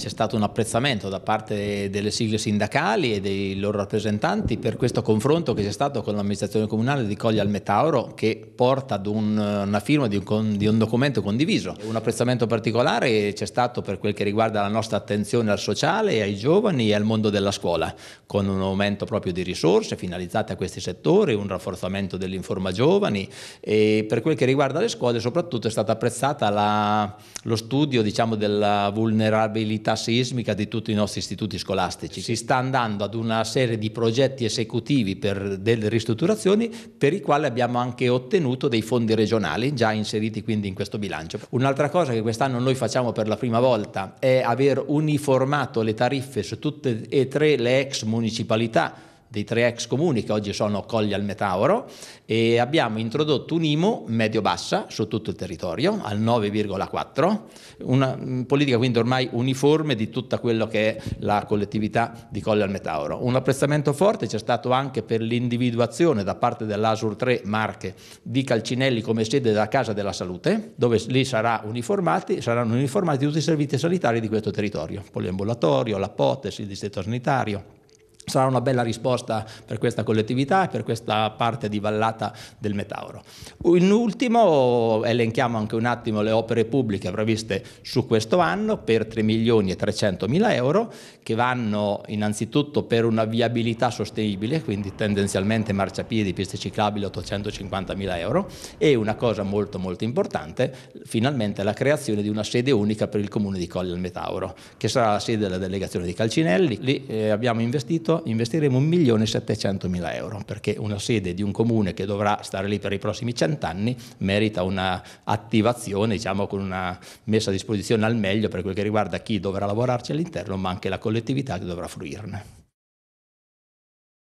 c'è stato un apprezzamento da parte delle sigle sindacali e dei loro rappresentanti per questo confronto che c'è stato con l'amministrazione comunale di Coglia al Metauro che porta ad un, una firma di un, di un, documento condiviso. Un apprezzamento particolare c'è stato per quel che riguarda la nostra attenzione al sociale, ai giovani e al mondo della scuola, con un aumento proprio di risorse finalizzate a questi settori, un rafforzamento dell'informa giovani e per quel che riguarda le scuole soprattutto è stata apprezzata la, lo studio diciamo, della vulnerabilità attività sismica di tutti i nostri istituti scolastici. Si sta andando ad una serie di progetti esecutivi per delle ristrutturazioni per i quali abbiamo anche ottenuto dei fondi regionali già inseriti quindi in questo bilancio. Un'altra cosa che quest'anno noi facciamo per la prima volta è aver uniformato le tariffe su tutte e tre le ex municipalità dei tre ex comuni che oggi sono Colli al Metauro e abbiamo introdotto un IMU medio-bassa su tutto il territorio al 9,4, una mm, politica quindi ormai uniforme di tutta quello che è la collettività di Colli al Metauro. Un apprezzamento forte c'è stato anche per l'individuazione da parte dell'Asur 3 Marche di Calcinelli come sede della Casa della Salute, dove lì sarà uniformati, saranno uniformati tutti i servizi sanitari di questo territorio, poliambulatorio, la potesi, il distretto sanitario sarà una bella risposta per questa collettività e per questa parte di vallata del Metauro. In ultimo elenchiamo anche un attimo le opere pubbliche previste su questo anno per 3 milioni e 300 mila euro che vanno innanzitutto per una viabilità sostenibile, quindi tendenzialmente marciapiedi, piste ciclabili 850 mila euro e una cosa molto molto importante, finalmente la creazione di una sede unica per il comune di Colle al Metauro, che sarà la sede della delegazione di Calcinelli. Lì eh, abbiamo investito euro, investiremo 1.700.000 euro, perché una sede di un comune che dovrà stare lì per i prossimi cent'anni merita un'attivazione, diciamo, con una messa a disposizione al meglio per quel che riguarda chi dovrà lavorarci all'interno, ma anche la collettività che dovrà fruirne.